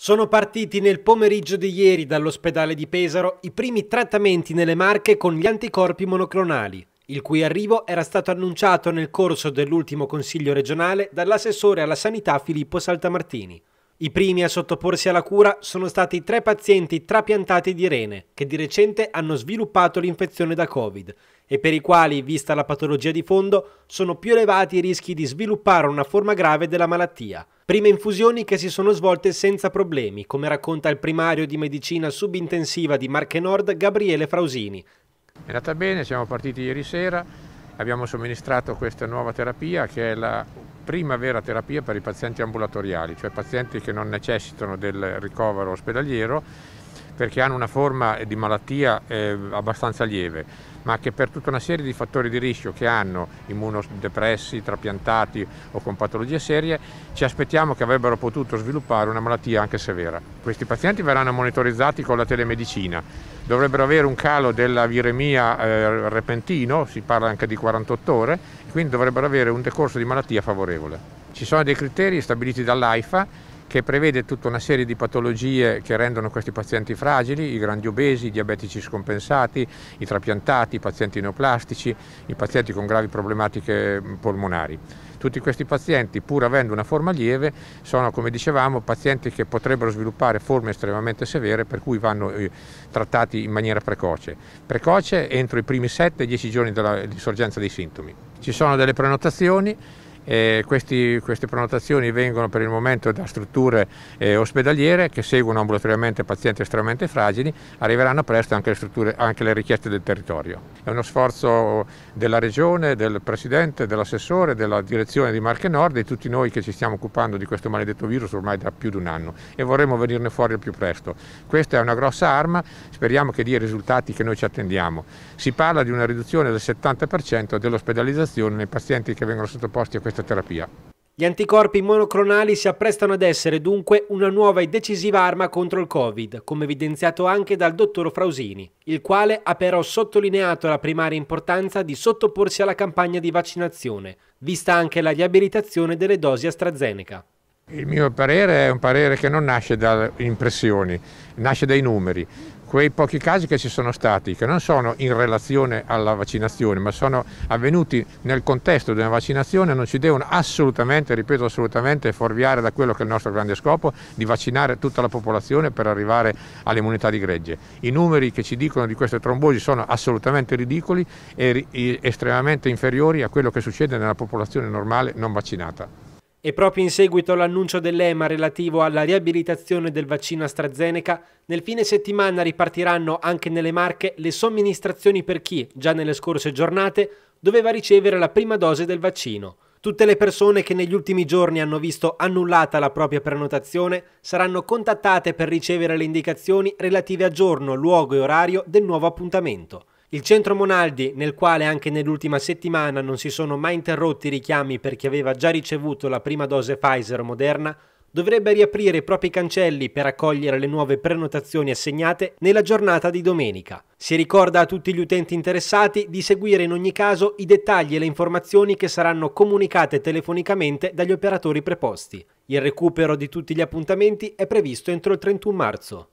Sono partiti nel pomeriggio di ieri dall'ospedale di Pesaro i primi trattamenti nelle Marche con gli anticorpi monoclonali, il cui arrivo era stato annunciato nel corso dell'ultimo Consiglio regionale dall'assessore alla sanità Filippo Saltamartini. I primi a sottoporsi alla cura sono stati tre pazienti trapiantati di rene, che di recente hanno sviluppato l'infezione da Covid e per i quali, vista la patologia di fondo, sono più elevati i rischi di sviluppare una forma grave della malattia. Prime infusioni che si sono svolte senza problemi, come racconta il primario di medicina subintensiva di Marche Nord Gabriele Frausini. È andata bene, siamo partiti ieri sera, abbiamo somministrato questa nuova terapia che è la prima vera terapia per i pazienti ambulatoriali, cioè pazienti che non necessitano del ricovero ospedaliero perché hanno una forma di malattia eh, abbastanza lieve, ma che per tutta una serie di fattori di rischio che hanno, immunodepressi, trapiantati o con patologie serie, ci aspettiamo che avrebbero potuto sviluppare una malattia anche severa. Questi pazienti verranno monitorizzati con la telemedicina, dovrebbero avere un calo della viremia eh, repentino, si parla anche di 48 ore, quindi dovrebbero avere un decorso di malattia favorevole. Ci sono dei criteri stabiliti dall'AIFA che prevede tutta una serie di patologie che rendono questi pazienti fragili, i grandi obesi, i diabetici scompensati, i trapiantati, i pazienti neoplastici, i pazienti con gravi problematiche polmonari. Tutti questi pazienti, pur avendo una forma lieve, sono, come dicevamo, pazienti che potrebbero sviluppare forme estremamente severe per cui vanno eh, trattati in maniera precoce. Precoce entro i primi 7-10 giorni dell'insorgenza dei sintomi. Ci sono delle prenotazioni eh, questi, queste prenotazioni vengono per il momento da strutture eh, ospedaliere che seguono ambulatoriamente pazienti estremamente fragili, arriveranno presto anche le, anche le richieste del territorio. È uno sforzo della Regione, del Presidente, dell'assessore, della direzione di Marche Nord e di tutti noi che ci stiamo occupando di questo maledetto virus ormai da più di un anno e vorremmo venirne fuori al più presto. Questa è una grossa arma, speriamo che dia i risultati che noi ci attendiamo. Si parla di una riduzione del 70% dell'ospedalizzazione nei pazienti che vengono sottoposti a questa questa terapia. Gli anticorpi monoclonali si apprestano ad essere dunque una nuova e decisiva arma contro il Covid, come evidenziato anche dal dottor Frausini, il quale ha però sottolineato la primaria importanza di sottoporsi alla campagna di vaccinazione, vista anche la riabilitazione delle dosi AstraZeneca. Il mio parere è un parere che non nasce da impressioni, nasce dai numeri quei pochi casi che ci sono stati, che non sono in relazione alla vaccinazione, ma sono avvenuti nel contesto di una vaccinazione, non ci devono assolutamente, ripeto assolutamente, forviare da quello che è il nostro grande scopo di vaccinare tutta la popolazione per arrivare all'immunità di gregge. I numeri che ci dicono di queste trombosi sono assolutamente ridicoli e estremamente inferiori a quello che succede nella popolazione normale non vaccinata. E proprio in seguito all'annuncio dell'EMA relativo alla riabilitazione del vaccino AstraZeneca, nel fine settimana ripartiranno anche nelle Marche le somministrazioni per chi, già nelle scorse giornate, doveva ricevere la prima dose del vaccino. Tutte le persone che negli ultimi giorni hanno visto annullata la propria prenotazione saranno contattate per ricevere le indicazioni relative a giorno, luogo e orario del nuovo appuntamento. Il centro Monaldi, nel quale anche nell'ultima settimana non si sono mai interrotti i richiami per chi aveva già ricevuto la prima dose Pfizer o Moderna, dovrebbe riaprire i propri cancelli per accogliere le nuove prenotazioni assegnate nella giornata di domenica. Si ricorda a tutti gli utenti interessati di seguire in ogni caso i dettagli e le informazioni che saranno comunicate telefonicamente dagli operatori preposti. Il recupero di tutti gli appuntamenti è previsto entro il 31 marzo.